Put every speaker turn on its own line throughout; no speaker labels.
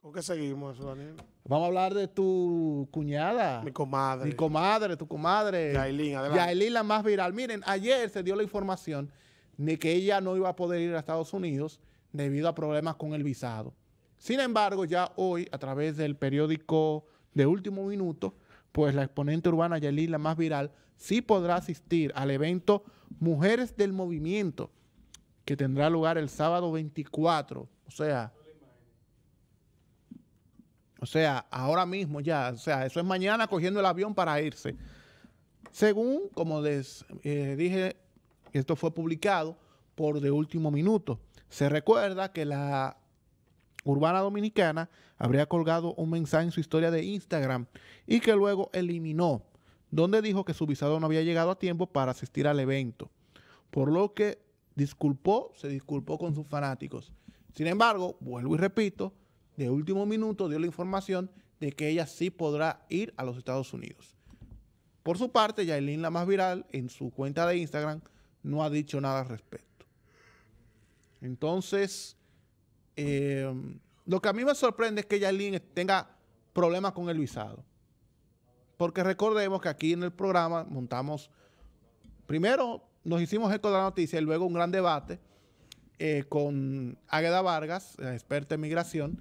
¿Con qué seguimos, Daniel? Vamos a hablar de tu cuñada. Mi comadre. Mi comadre, tu comadre. Yailin, adelante. Yailin, la más viral. Miren, ayer se dio la información de que ella no iba a poder ir a Estados Unidos debido a problemas con el visado. Sin embargo, ya hoy, a través del periódico de último minuto, pues la exponente urbana Yailin, la más viral, sí podrá asistir al evento Mujeres del Movimiento, que tendrá lugar el sábado 24, o sea, o sea, ahora mismo ya, o sea, eso es mañana cogiendo el avión para irse. Según, como les eh, dije, esto fue publicado por de último minuto. Se recuerda que la urbana dominicana habría colgado un mensaje en su historia de Instagram y que luego eliminó, donde dijo que su visado no había llegado a tiempo para asistir al evento, por lo que disculpó, se disculpó con sus fanáticos. Sin embargo, vuelvo y repito, de último minuto dio la información de que ella sí podrá ir a los Estados Unidos. Por su parte, Yailin, la más viral, en su cuenta de Instagram, no ha dicho nada al respecto. Entonces, em, lo que a mí me sorprende es que Yailin tenga problemas con el visado. Porque recordemos que aquí en el programa montamos, primero nos hicimos eco de la noticia y luego un gran debate eh, con Águeda Vargas, experta en migración,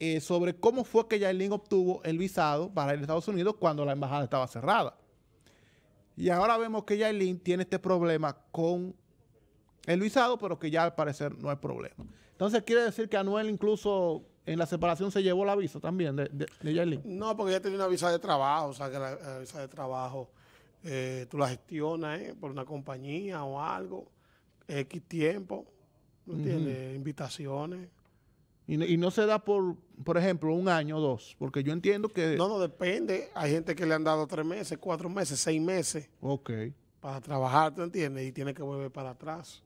eh, sobre cómo fue que Yailin obtuvo el visado para ir a Estados Unidos cuando la embajada estaba cerrada. Y ahora vemos que Yailin tiene este problema con el visado, pero que ya al parecer no hay problema. Entonces quiere decir que Anuel incluso en la separación se llevó el aviso también de, de,
No, porque ella tenía una visa de trabajo, o sea que la, visa de trabajo eh, tú la gestionas eh, por una compañía o algo, X tiempo,
¿no tiene
Invitaciones.
Y, no se da por, por ejemplo, un año o dos, porque yo entiendo que... No, no,
depende. Hay gente que le han dado tres meses, cuatro meses, seis meses. Ok. Para trabajar, ¿te entiendes? Y tiene que volver para atrás.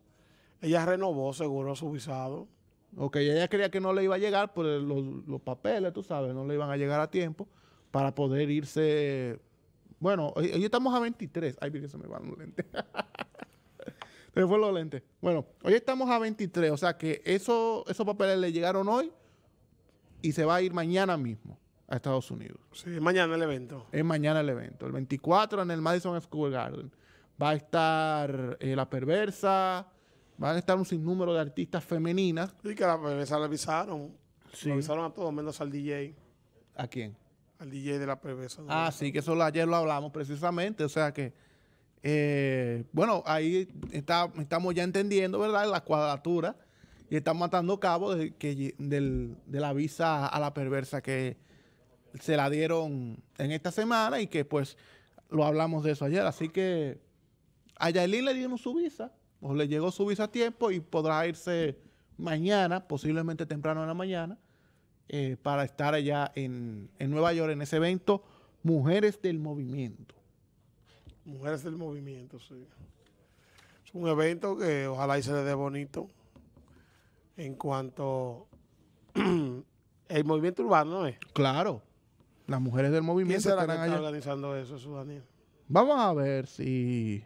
Ella renovó seguro su visado. Ok, ella creía que no le iba a llegar por los, papeles, tú sabes, no le iban a llegar a tiempo para poder irse... Bueno, hoy, estamos a 23. Ay, mire, se me van los lentes. fue lo Bueno, hoy estamos a 23, o sea que eso, esos papeles le llegaron hoy y se va a ir mañana mismo a Estados Unidos. Sí, es mañana el evento. Es mañana el evento. El 24 en el Madison Square Garden. Va a estar eh, La Perversa, van a estar un sinnúmero de artistas femeninas. Y que La Perversa la avisaron. avisaron
a todos, menos al DJ. ¿A quién? Al DJ de La Perversa. Ah, sí,
que eso ayer lo hablamos precisamente. O sea que eh, bueno, ahí está, estamos ya entendiendo, ¿verdad? La cuadratura y estamos matando cabo de, que, del, de la visa a la perversa que se la dieron en esta semana y que pues lo hablamos de eso ayer. Así que a Yaelí le dieron su visa, o le llegó su visa a tiempo y podrá irse mañana, posiblemente temprano en la mañana, eh, para estar allá en Nueva York en ese evento Mujeres del Movimiento.
Mujeres del Movimiento, sí.
Es un evento que ojalá
y se le dé bonito en cuanto el
movimiento urbano, ¿no es? Claro. Las mujeres del movimiento ¿Quién será
organizando eso, su Daniel?
Vamos a ver si...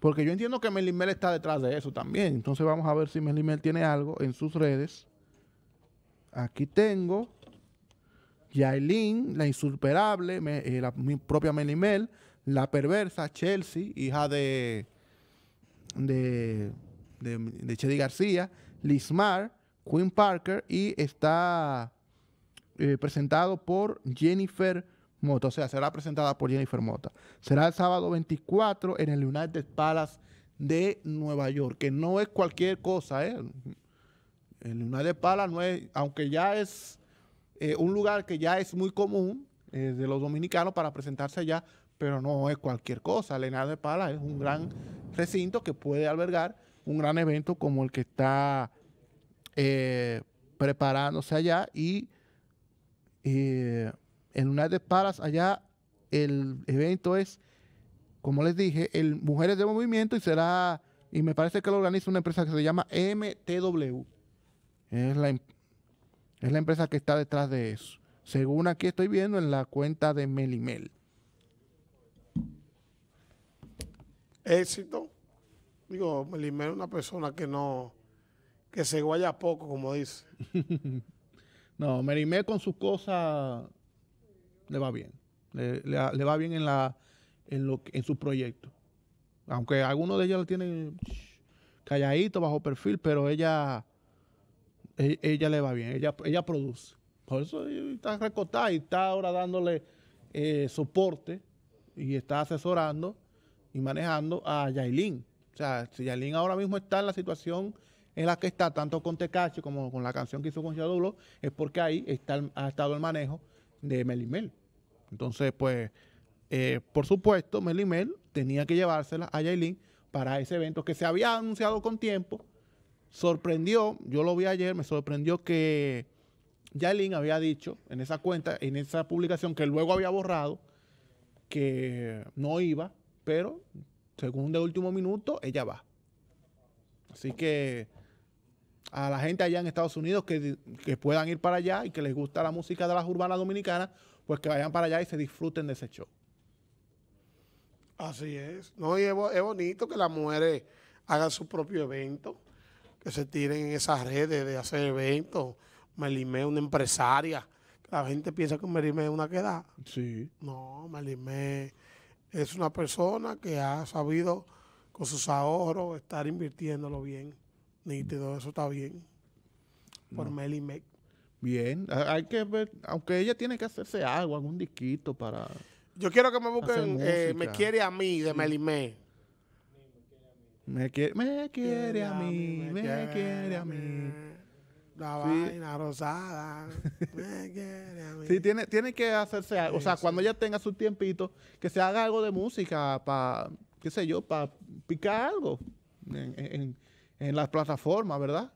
Porque yo entiendo que Melimel está detrás de eso también. Entonces vamos a ver si Melimel tiene algo en sus redes. Aquí tengo Yailin, la insuperable, eh, la mi propia Melimel, la perversa Chelsea, hija de, de, Chedi García, Lismar, Quinn Parker y está eh, presentado por Jennifer Mota. O sea, será presentada por Jennifer Mota. Será el sábado 24 en el United Palace de Nueva York, que no es cualquier cosa, ¿eh? El United Palace no es, aunque ya es eh, un lugar que ya es muy común de los dominicanos para presentarse allá, pero no es cualquier cosa. El Lenar de Palas es un gran recinto que puede albergar un gran evento como el que está eh, preparándose allá y eh, en Lunar de Palas allá el evento es, como les dije, el Mujeres de Movimiento y será, y me parece que lo organiza una empresa que se llama MTW. Es la, em, es la empresa que está detrás de eso. Según aquí estoy viendo en la cuenta de Melimel.
éxito. Digo, Melimel es una persona que no, que se guaya poco, como dice.
no, Melimel con sus cosas le va bien. Le, va bien en la en en su proyecto Aunque algunos de ellos lo tienen calladito, bajo perfil, pero ella, e, ella, le va bien, ella, ella produce. Por eso está recortada y está ahora dándole eh, soporte y está asesorando manejando a Yailin. O sea, si Yailin ahora mismo está en la situación en la que está, tanto con tecache como con la canción que hizo con Chadulo, es porque ahí está, ha estado el manejo de Melimel. Entonces, pues, eh, por supuesto, Melimel tenía que llevársela a Yailin para ese evento que se había anunciado con tiempo. Sorprendió, yo lo vi ayer, me sorprendió que Yailin había dicho en esa cuenta, en esa publicación que luego había borrado, que no iba pero según de último minuto, ella va. Así que a la gente allá en Estados Unidos que, puedan ir para allá y que les gusta la música de las urbanas dominicanas, pues que vayan para allá y se disfruten de ese show.
Así es. No, y es, bonito que las mujeres hagan su propio evento, que se tiren en esas redes de hacer eventos. Melimé es una empresaria. La gente piensa que Melimé es una quedada. Sí. No, Melimé es una persona que ha sabido con sus ahorros estar invirtiéndolo bien. Nítido, eso está bien. Por no. Meli
Bien, hay que ver, aunque ella tiene que hacerse algo, algún disquito para.
Yo quiero que me busquen eh, Me quiere a mí de sí. Meli
Me quiere, me quiere a mí, me quiere
a mí. La vaina rosada.
Sí, tiene, tiene que hacerse algo. O sea, cuando ella tenga su tiempito, que se haga algo de música para, qué sé yo, para picar algo en, en, las plataformas, ¿verdad?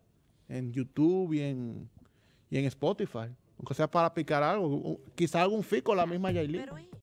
En YouTube y en, y en Spotify. Aunque sea para picar algo. Quizá algún fico, la misma Yailin.